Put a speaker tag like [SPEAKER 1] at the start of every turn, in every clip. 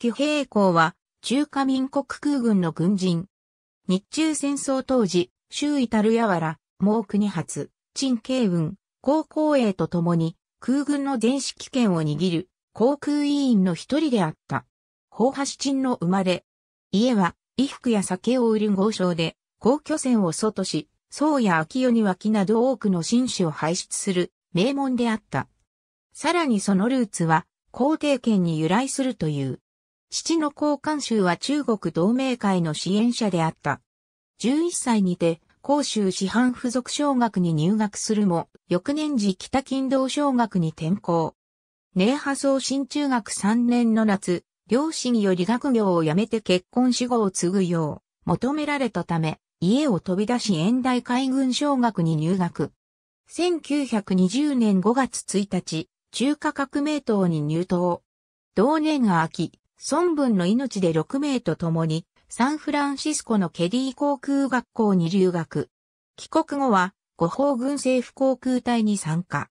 [SPEAKER 1] 騎兵校は中華民国空軍の軍人。日中戦争当時、周囲たるやわら、毛国発、陳慶雲、高校栄と共に空軍の電子機権を握る航空委員の一人であった。高橋陳の生まれ。家は衣服や酒を売る豪商で、皇居船を外し、宋や秋夜に脇など多くの紳士を輩出する名門であった。さらにそのルーツは皇帝権に由来するという。父の交換州は中国同盟会の支援者であった。11歳にて、広州師範附属小学に入学するも、翌年時北近道小学に転校。寧波総新中学3年の夏、両親より学業を辞めて結婚死後を継ぐよう求められたため、家を飛び出し遠大海軍小学に入学。1920年5月1日、中華革命党に入党。同年秋、孫文の命で6名と共に、サンフランシスコのケディ航空学校に留学。帰国後は、五方軍政府航空隊に参加。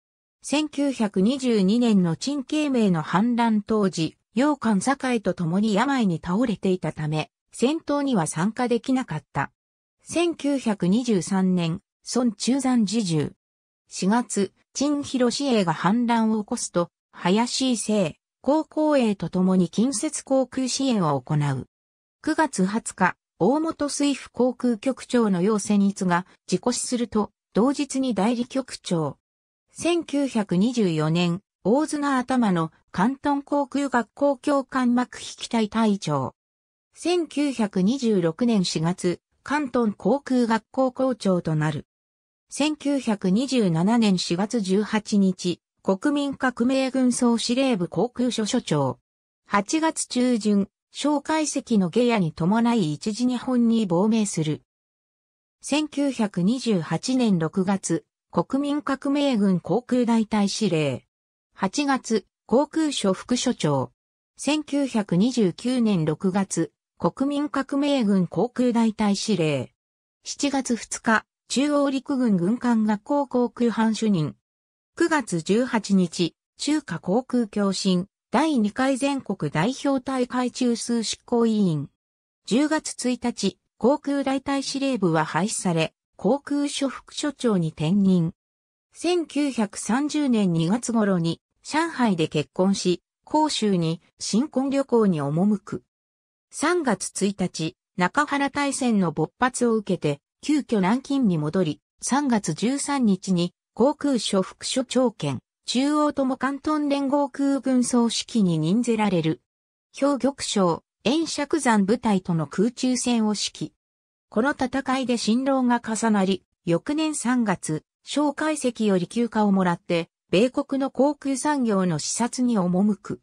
[SPEAKER 1] 1922年の陳慶明の反乱当時、洋館堺と共に病に倒れていたため、戦闘には参加できなかった。1923年、孫中山自重。4月、陳広志英が反乱を起こすと、林伊生、航公営とともに近接航空支援を行う。9月20日、大本水府航空局長の要に逸が事故死すると、同日に代理局長。1924年、大綱頭の関東航空学校教官幕引き隊隊長。1926年4月、関東航空学校校長となる。1927年4月18日、国民革命軍総司令部航空所所長。8月中旬、小介析の下野に伴い一時日本に亡命する。1928年6月、国民革命軍航空大隊司令。8月、航空所副所長。1929年6月、国民革命軍航空大隊司令。7月2日、中央陸軍軍艦学校航空班主任。9月18日、中華航空共振第2回全国代表大会中枢執行委員。10月1日、航空大隊司令部は廃止され、航空所副所長に転任。1930年2月頃に上海で結婚し、広州に新婚旅行に赴く。3月1日、中原大戦の勃発を受けて、急遽南京に戻り、3月13日に航空所副所長兼、中央とも関東連合空軍総指揮に任ぜられる。兵玉省、遠釈山部隊との空中戦を指揮。この戦いで辛労が重なり、翌年3月、蒋介石より休暇をもらって、米国の航空産業の視察に赴く。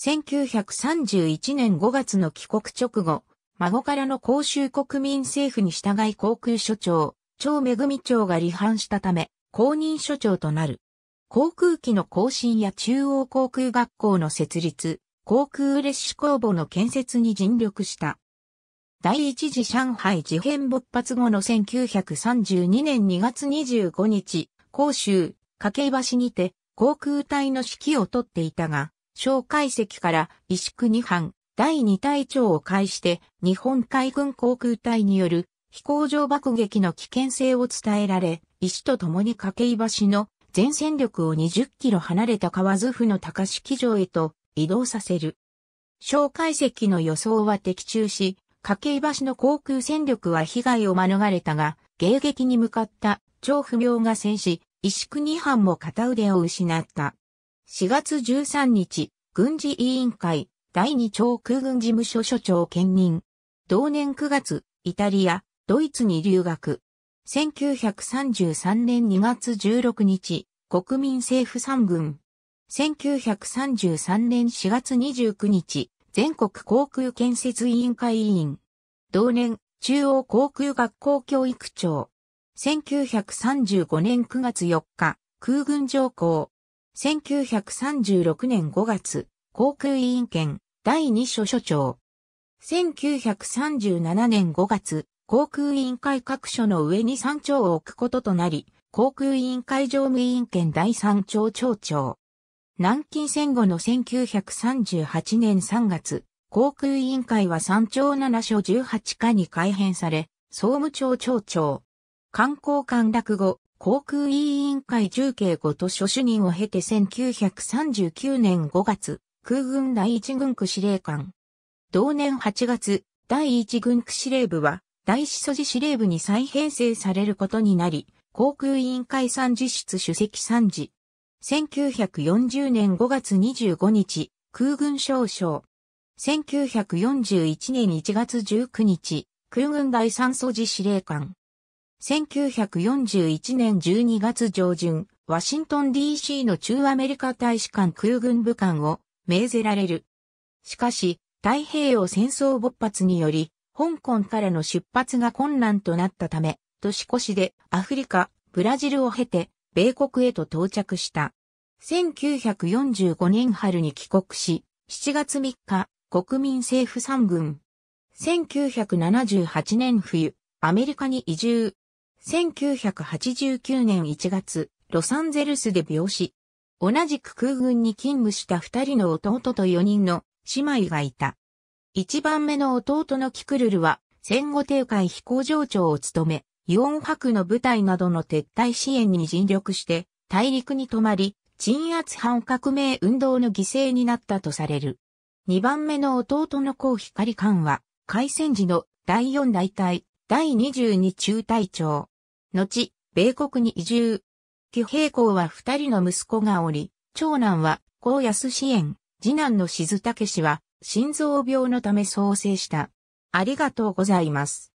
[SPEAKER 1] 1931年5月の帰国直後、孫からの公衆国民政府に従い航空所長、張恵長が離反したため、公認所長となる。航空機の更新や中央航空学校の設立、航空列車工房の建設に尽力した。第一次上海事変勃発後の1932年2月25日、広州、掛橋にて航空隊の指揮を取っていたが、蒋介石から石二班、第2隊長を介して日本海軍航空隊による飛行場爆撃の危険性を伝えられ、石と共に掛橋の全戦力を20キロ離れた河津府の高敷城へと移動させる。蒋介石の予想は的中し、掛橋の航空戦力は被害を免れたが、迎撃に向かった張不明が戦死、石国藩も片腕を失った。4月13日、軍事委員会第2超空軍事務所所長兼任。同年9月、イタリア、ドイツに留学。1933年2月16日、国民政府三軍。1933年4月29日、全国航空建設委員会委員。同年、中央航空学校教育長。1935年9月4日、空軍上校。1936年5月、航空委員権、第2所所長。1937年5月、航空委員会各所の上に山頂を置くこととなり、航空委員会常務委員兼第三町町長。南京戦後の1938年3月、航空委員会は山頂7所18課に改編され、総務庁町長。観光陥落後、航空委員会重慶ごと所主任を経て1939年5月、空軍第一軍区司令官。同年8月、第一軍区司令部は、第四素寺司令部に再編成されることになり、航空委員会参事室主席参事。1940年5月25日、空軍少将。1941年1月19日、空軍第三素寺司令官。1941年12月上旬、ワシントン DC の中アメリカ大使館空軍部官を命ぜられる。しかし、太平洋戦争勃発により、香港からの出発が困難となったため、年越しでアフリカ、ブラジルを経て、米国へと到着した。1945年春に帰国し、7月3日、国民政府三軍。1978年冬、アメリカに移住。1989年1月、ロサンゼルスで病死。同じく空軍に勤務した二人の弟と四人の姉妹がいた。一番目の弟のキクルルは、戦後帝海飛行場長を務め、四オン博の部隊などの撤退支援に尽力して、大陸に泊まり、鎮圧反革命運動の犠牲になったとされる。二番目の弟の高光官は、海戦時の第四大隊、第二十二中隊長。後、米国に移住。騎兵校は二人の息子がおり、長男は、高安支援、次男の静武氏は、心臓病のため創生した。ありがとうございます。